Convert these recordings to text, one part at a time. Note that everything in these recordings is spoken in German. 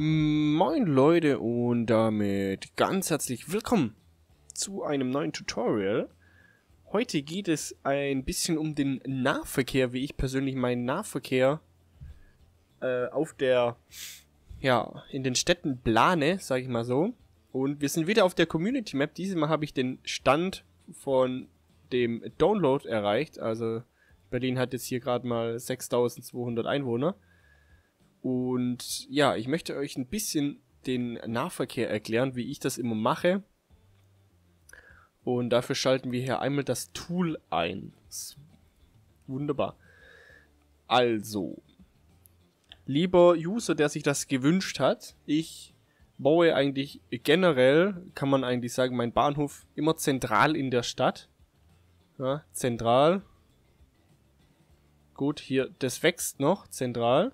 Moin Leute und damit ganz herzlich willkommen zu einem neuen Tutorial. Heute geht es ein bisschen um den Nahverkehr, wie ich persönlich meinen Nahverkehr äh, auf der, ja, in den Städten plane, sag ich mal so. Und wir sind wieder auf der Community Map. Dieses Mal habe ich den Stand von dem Download erreicht. Also Berlin hat jetzt hier gerade mal 6200 Einwohner. Und ja, ich möchte euch ein bisschen den Nahverkehr erklären, wie ich das immer mache. Und dafür schalten wir hier einmal das Tool ein. Wunderbar. Also, lieber User, der sich das gewünscht hat, ich baue eigentlich generell, kann man eigentlich sagen, mein Bahnhof immer zentral in der Stadt. Ja, zentral. Gut, hier, das wächst noch, zentral.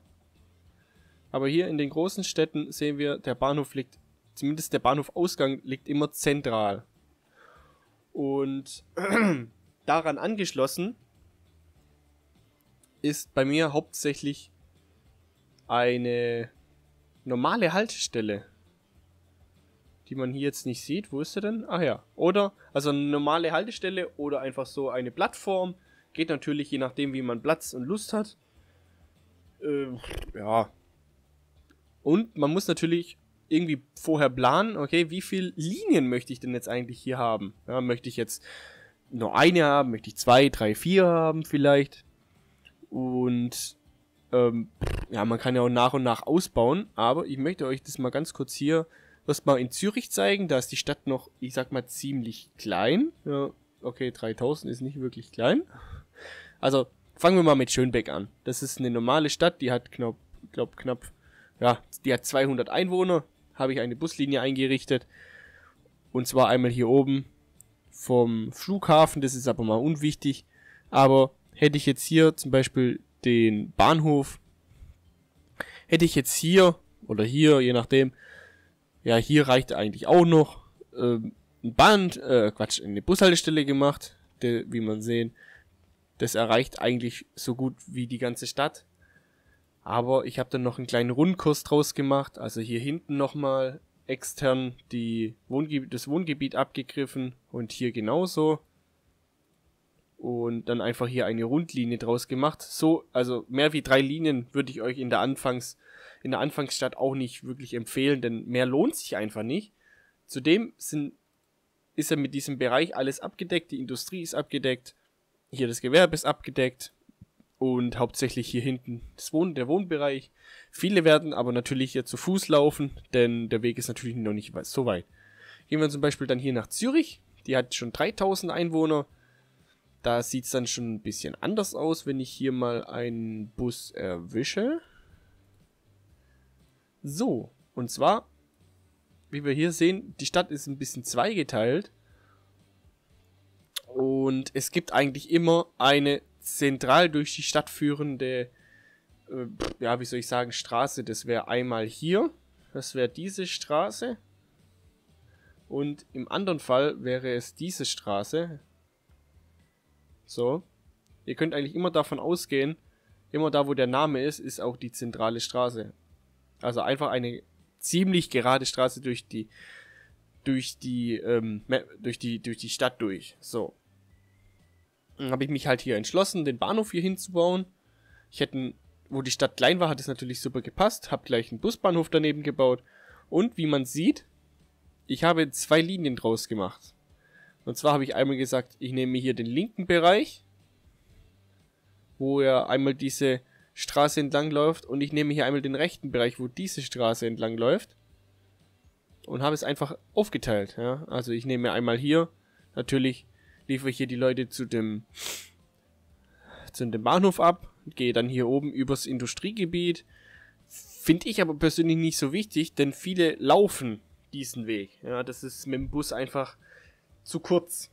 Aber hier in den großen Städten sehen wir, der Bahnhof liegt, zumindest der Bahnhofausgang liegt immer zentral. Und daran angeschlossen ist bei mir hauptsächlich eine normale Haltestelle, die man hier jetzt nicht sieht. Wo ist sie denn? Ach ja. Oder, also eine normale Haltestelle oder einfach so eine Plattform. Geht natürlich je nachdem, wie man Platz und Lust hat. Ähm, ja, und man muss natürlich irgendwie vorher planen, okay, wie viele Linien möchte ich denn jetzt eigentlich hier haben? Ja, möchte ich jetzt nur eine haben? Möchte ich zwei, drei, vier haben vielleicht? Und ähm, ja, man kann ja auch nach und nach ausbauen, aber ich möchte euch das mal ganz kurz hier erstmal in Zürich zeigen. Da ist die Stadt noch, ich sag mal, ziemlich klein. Ja, okay, 3000 ist nicht wirklich klein. Also fangen wir mal mit Schönbeck an. Das ist eine normale Stadt, die hat knapp, glaub, knapp ja, die hat 200 Einwohner, habe ich eine Buslinie eingerichtet. Und zwar einmal hier oben vom Flughafen, das ist aber mal unwichtig. Aber hätte ich jetzt hier zum Beispiel den Bahnhof, hätte ich jetzt hier oder hier, je nachdem, ja, hier reicht eigentlich auch noch äh, ein Band, äh, Quatsch, eine Bushaltestelle gemacht, de, wie man sehen. Das erreicht eigentlich so gut wie die ganze Stadt. Aber ich habe dann noch einen kleinen Rundkurs draus gemacht. Also hier hinten nochmal extern die Wohngebiet, das Wohngebiet abgegriffen und hier genauso. Und dann einfach hier eine Rundlinie draus gemacht. So, also mehr wie drei Linien würde ich euch in der Anfangs, in der Anfangsstadt auch nicht wirklich empfehlen, denn mehr lohnt sich einfach nicht. Zudem sind, ist ja mit diesem Bereich alles abgedeckt, die Industrie ist abgedeckt, hier das Gewerbe ist abgedeckt, und hauptsächlich hier hinten das Wohn der Wohnbereich. Viele werden aber natürlich hier zu Fuß laufen, denn der Weg ist natürlich noch nicht so weit. Gehen wir zum Beispiel dann hier nach Zürich, die hat schon 3000 Einwohner. Da sieht es dann schon ein bisschen anders aus, wenn ich hier mal einen Bus erwische. So, und zwar, wie wir hier sehen, die Stadt ist ein bisschen zweigeteilt. Und es gibt eigentlich immer eine zentral durch die Stadt führende, äh, ja, wie soll ich sagen, Straße. Das wäre einmal hier, das wäre diese Straße. Und im anderen Fall wäre es diese Straße. So. Ihr könnt eigentlich immer davon ausgehen, immer da, wo der Name ist, ist auch die zentrale Straße. Also einfach eine ziemlich gerade Straße durch die durch die ähm, durch die durch die Stadt durch. So. Dann habe ich mich halt hier entschlossen, den Bahnhof hier hinzubauen. Ich hätte, wo die Stadt klein war, hat es natürlich super gepasst. Habe gleich einen Busbahnhof daneben gebaut. Und wie man sieht, ich habe zwei Linien draus gemacht. Und zwar habe ich einmal gesagt, ich nehme hier den linken Bereich, wo ja einmal diese Straße entlang läuft, und ich nehme hier einmal den rechten Bereich, wo diese Straße entlang läuft. Und habe es einfach aufgeteilt. Ja? Also ich nehme einmal hier natürlich liefere hier die Leute zu dem, zu dem Bahnhof ab, gehe dann hier oben übers Industriegebiet. Finde ich aber persönlich nicht so wichtig, denn viele laufen diesen Weg. Ja, das ist mit dem Bus einfach zu kurz.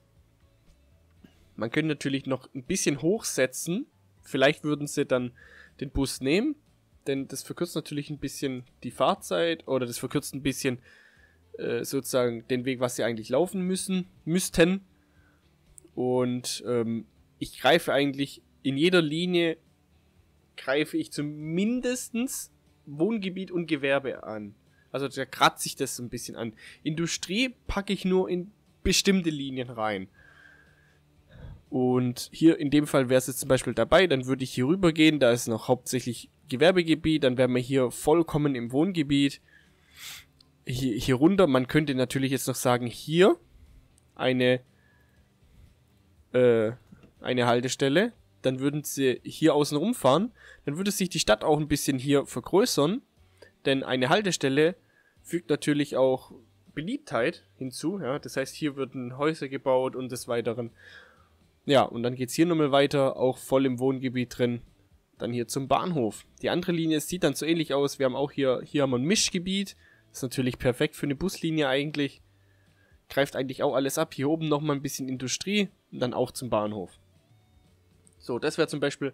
Man könnte natürlich noch ein bisschen hochsetzen. Vielleicht würden sie dann den Bus nehmen, denn das verkürzt natürlich ein bisschen die Fahrzeit oder das verkürzt ein bisschen äh, sozusagen den Weg, was sie eigentlich laufen müssen, müssten. Und ähm, ich greife eigentlich in jeder Linie, greife ich zumindestens Wohngebiet und Gewerbe an. Also da kratze ich das so ein bisschen an. Industrie packe ich nur in bestimmte Linien rein. Und hier in dem Fall wäre es jetzt zum Beispiel dabei, dann würde ich hier rüber gehen, da ist noch hauptsächlich Gewerbegebiet, dann wären wir hier vollkommen im Wohngebiet. Hier, hier runter, man könnte natürlich jetzt noch sagen, hier eine äh, eine Haltestelle, dann würden sie hier außen rumfahren, dann würde sich die Stadt auch ein bisschen hier vergrößern, denn eine Haltestelle fügt natürlich auch Beliebtheit hinzu, ja, das heißt, hier würden Häuser gebaut und des Weiteren. Ja, und dann geht es hier nochmal weiter, auch voll im Wohngebiet drin, dann hier zum Bahnhof. Die andere Linie sieht dann so ähnlich aus, wir haben auch hier, hier haben wir ein Mischgebiet, ist natürlich perfekt für eine Buslinie eigentlich greift eigentlich auch alles ab. Hier oben nochmal ein bisschen Industrie und dann auch zum Bahnhof. So, das wäre zum Beispiel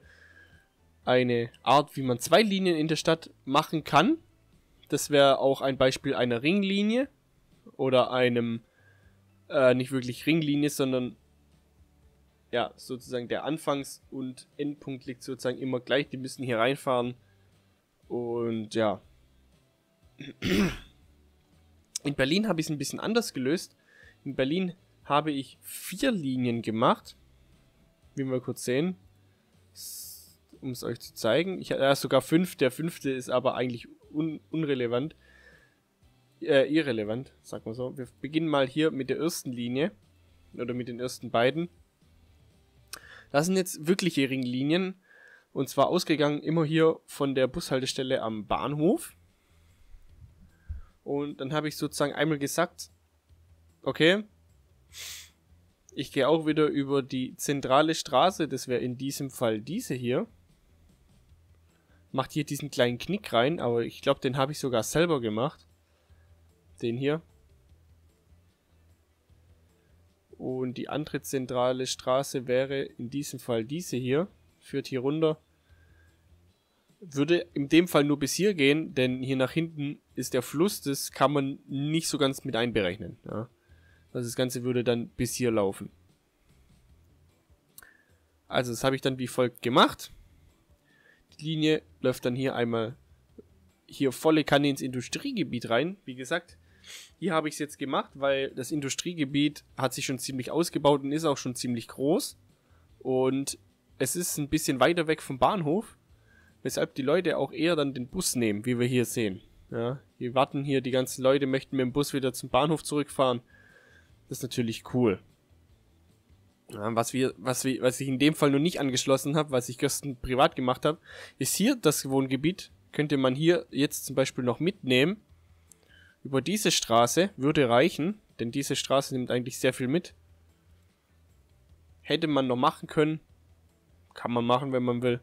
eine Art, wie man zwei Linien in der Stadt machen kann. Das wäre auch ein Beispiel einer Ringlinie oder einem, äh, nicht wirklich Ringlinie, sondern ja, sozusagen der Anfangs- und Endpunkt liegt sozusagen immer gleich. Die müssen hier reinfahren und ja. In Berlin habe ich es ein bisschen anders gelöst in Berlin habe ich vier Linien gemacht. Wie wir kurz sehen. Um es euch zu zeigen. Ich hatte äh, ja, sogar fünf. Der fünfte ist aber eigentlich un unrelevant. Äh, irrelevant, sag mal so. Wir beginnen mal hier mit der ersten Linie. Oder mit den ersten beiden. Das sind jetzt wirkliche Ringlinien. Und zwar ausgegangen immer hier von der Bushaltestelle am Bahnhof. Und dann habe ich sozusagen einmal gesagt, Okay. Ich gehe auch wieder über die zentrale Straße. Das wäre in diesem Fall diese hier. Macht hier diesen kleinen Knick rein. Aber ich glaube, den habe ich sogar selber gemacht. Den hier. Und die andere zentrale Straße wäre in diesem Fall diese hier. Führt hier runter. Würde in dem Fall nur bis hier gehen, denn hier nach hinten ist der Fluss, das kann man nicht so ganz mit einberechnen. Ja. Also das Ganze würde dann bis hier laufen. Also das habe ich dann wie folgt gemacht. Die Linie läuft dann hier einmal hier volle Kanne ins Industriegebiet rein. Wie gesagt, hier habe ich es jetzt gemacht, weil das Industriegebiet hat sich schon ziemlich ausgebaut und ist auch schon ziemlich groß. Und es ist ein bisschen weiter weg vom Bahnhof, weshalb die Leute auch eher dann den Bus nehmen, wie wir hier sehen. Ja, die warten hier, die ganzen Leute möchten mit dem Bus wieder zum Bahnhof zurückfahren ist natürlich cool. Ja, was, wir, was, wir, was ich in dem Fall nur nicht angeschlossen habe, was ich gestern privat gemacht habe, ist hier das Wohngebiet. Könnte man hier jetzt zum Beispiel noch mitnehmen. Über diese Straße würde reichen, denn diese Straße nimmt eigentlich sehr viel mit. Hätte man noch machen können. Kann man machen, wenn man will.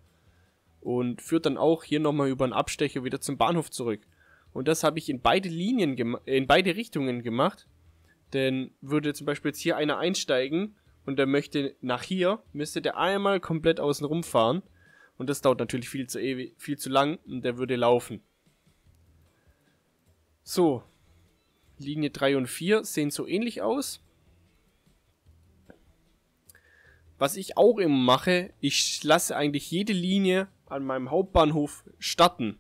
Und führt dann auch hier nochmal über einen Abstecher wieder zum Bahnhof zurück. Und das habe ich in beide Linien in beide Richtungen gemacht. Denn würde zum Beispiel jetzt hier einer einsteigen und der möchte nach hier, müsste der einmal komplett außen rumfahren. Und das dauert natürlich viel zu, ewig, viel zu lang und der würde laufen. So. Linie 3 und 4 sehen so ähnlich aus. Was ich auch immer mache, ich lasse eigentlich jede Linie an meinem Hauptbahnhof starten.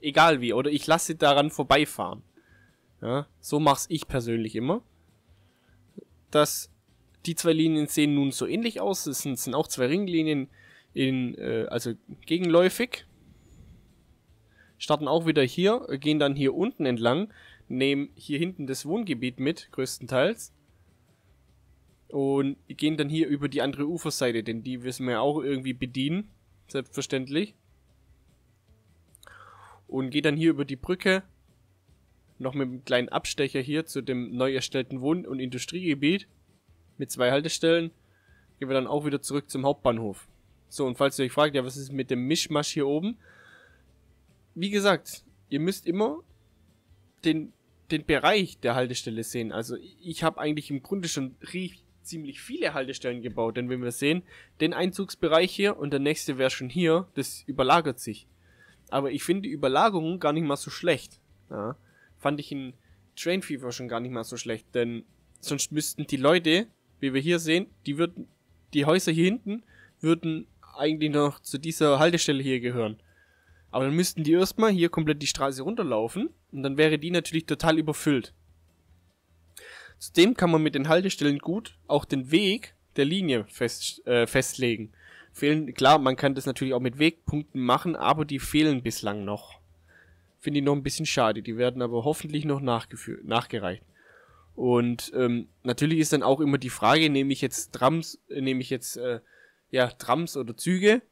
Egal wie, oder ich lasse daran vorbeifahren. Ja, so mach's ich persönlich immer. Dass die zwei Linien sehen nun so ähnlich aus. Es sind, sind auch zwei Ringlinien in, äh, also gegenläufig. Starten auch wieder hier, gehen dann hier unten entlang, nehmen hier hinten das Wohngebiet mit, größtenteils. Und gehen dann hier über die andere Uferseite, denn die müssen wir auch irgendwie bedienen, selbstverständlich. Und gehen dann hier über die Brücke noch mit einem kleinen Abstecher hier zu dem neu erstellten Wohn- und Industriegebiet mit zwei Haltestellen. Gehen wir dann auch wieder zurück zum Hauptbahnhof. So, und falls ihr euch fragt, ja, was ist mit dem Mischmasch hier oben? Wie gesagt, ihr müsst immer den, den Bereich der Haltestelle sehen. Also ich habe eigentlich im Grunde schon ziemlich viele Haltestellen gebaut, denn wenn wir sehen, den Einzugsbereich hier und der nächste wäre schon hier, das überlagert sich. Aber ich finde die Überlagerung gar nicht mal so schlecht. Ja fand ich in Train Fever schon gar nicht mal so schlecht, denn sonst müssten die Leute, wie wir hier sehen, die würden, die Häuser hier hinten würden eigentlich noch zu dieser Haltestelle hier gehören. Aber dann müssten die erstmal hier komplett die Straße runterlaufen und dann wäre die natürlich total überfüllt. Zudem kann man mit den Haltestellen gut auch den Weg der Linie fest, äh, festlegen. Fehlen, klar, man kann das natürlich auch mit Wegpunkten machen, aber die fehlen bislang noch. Finde ich noch ein bisschen schade. Die werden aber hoffentlich noch nachgereicht. Und ähm, natürlich ist dann auch immer die Frage, nehme ich jetzt Trams, äh, nehme ich jetzt äh, ja Trams oder Züge,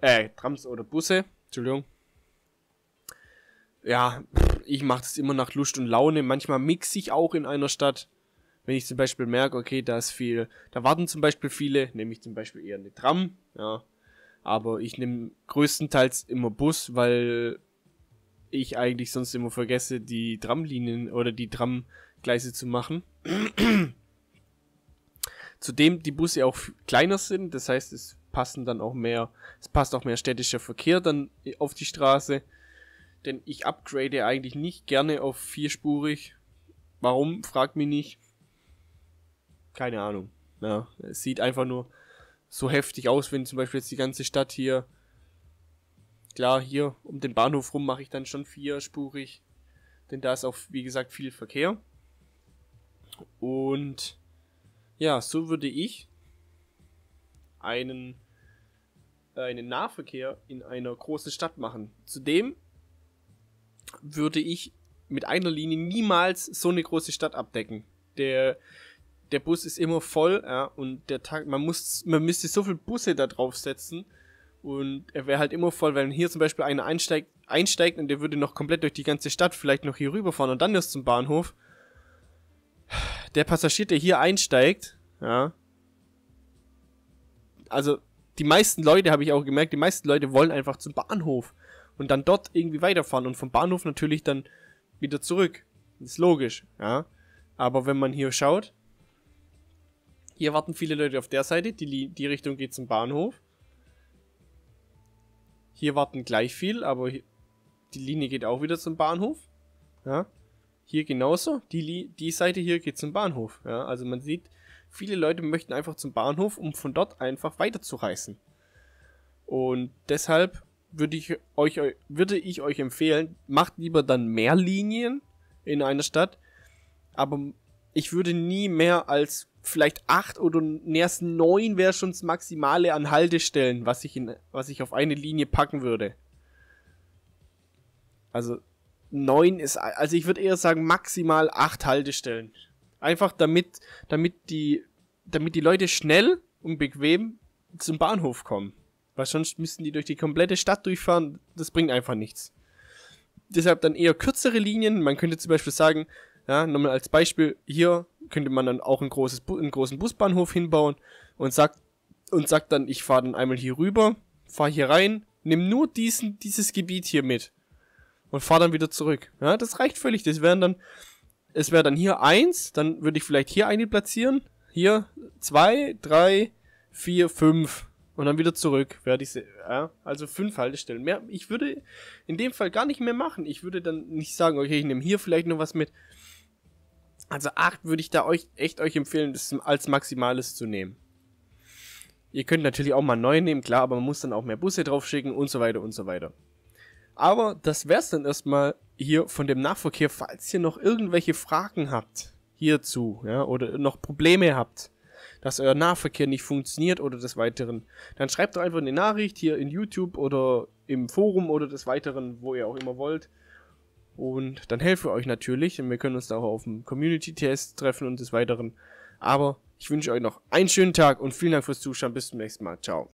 äh Trams oder Busse, Entschuldigung. Ja, ich mache das immer nach Lust und Laune. Manchmal mixe ich auch in einer Stadt, wenn ich zum Beispiel merke, okay, da ist viel, da warten zum Beispiel viele, nehme ich zum Beispiel eher eine Tram, ja. Aber ich nehme größtenteils immer Bus, weil ich eigentlich sonst immer vergesse, die Tramlinien oder die Tramgleise zu machen. Zudem die Busse auch kleiner sind, das heißt, es passen dann auch mehr, es passt auch mehr städtischer Verkehr dann auf die Straße. Denn ich upgrade eigentlich nicht gerne auf vierspurig. Warum? Fragt mich nicht. Keine Ahnung. Ja, es sieht einfach nur so heftig aus, wenn zum Beispiel jetzt die ganze Stadt hier Klar, hier um den Bahnhof rum mache ich dann schon vierspurig, denn da ist auch, wie gesagt, viel Verkehr. Und ja, so würde ich einen, äh, einen Nahverkehr in einer großen Stadt machen. Zudem würde ich mit einer Linie niemals so eine große Stadt abdecken. Der, der Bus ist immer voll ja, und der Tag, man, muss, man müsste so viele Busse da draufsetzen, und er wäre halt immer voll, wenn hier zum Beispiel einer einsteigt, einsteigt und der würde noch komplett durch die ganze Stadt vielleicht noch hier rüberfahren und dann erst zum Bahnhof. Der Passagier, der hier einsteigt, ja. Also, die meisten Leute, habe ich auch gemerkt, die meisten Leute wollen einfach zum Bahnhof und dann dort irgendwie weiterfahren und vom Bahnhof natürlich dann wieder zurück. Ist logisch, ja. Aber wenn man hier schaut, hier warten viele Leute auf der Seite, die, die Richtung geht zum Bahnhof. Hier warten gleich viel, aber die Linie geht auch wieder zum Bahnhof. Ja. Hier genauso. Die, die Seite hier geht zum Bahnhof. Ja. Also man sieht, viele Leute möchten einfach zum Bahnhof, um von dort einfach weiterzureißen. Und deshalb würde ich euch, würde ich euch empfehlen, macht lieber dann mehr Linien in einer Stadt. Aber ich würde nie mehr als vielleicht acht oder erst neun wäre schon das Maximale an Haltestellen, was ich, in, was ich auf eine Linie packen würde. Also neun ist, also ich würde eher sagen maximal acht Haltestellen. Einfach damit, damit die, damit die Leute schnell und bequem zum Bahnhof kommen. Weil sonst müssten die durch die komplette Stadt durchfahren, das bringt einfach nichts. Deshalb dann eher kürzere Linien. Man könnte zum Beispiel sagen, ja, nochmal als Beispiel, hier könnte man dann auch ein großes Bu einen großen Busbahnhof hinbauen und sagt, und sagt dann, ich fahre dann einmal hier rüber, fahre hier rein, nimm nur diesen, dieses Gebiet hier mit und fahre dann wieder zurück. Ja, das reicht völlig. Das wären dann, es wäre dann hier eins, dann würde ich vielleicht hier eine platzieren, hier zwei, drei, vier, fünf und dann wieder zurück. Wäre diese, ja, also fünf Haltestellen. Mehr, ich würde in dem Fall gar nicht mehr machen. Ich würde dann nicht sagen, okay, ich nehme hier vielleicht noch was mit, also 8 würde ich da euch echt euch empfehlen, das als Maximales zu nehmen. Ihr könnt natürlich auch mal 9 nehmen, klar, aber man muss dann auch mehr Busse drauf schicken und so weiter und so weiter. Aber das wäre es dann erstmal hier von dem Nahverkehr. Falls ihr noch irgendwelche Fragen habt hierzu, ja, oder noch Probleme habt, dass euer Nahverkehr nicht funktioniert oder des Weiteren, dann schreibt doch einfach eine Nachricht hier in YouTube oder im Forum oder des Weiteren, wo ihr auch immer wollt. Und dann helfen wir euch natürlich. Und wir können uns da auch auf dem Community-Test treffen und des Weiteren. Aber ich wünsche euch noch einen schönen Tag und vielen Dank fürs Zuschauen. Bis zum nächsten Mal. Ciao.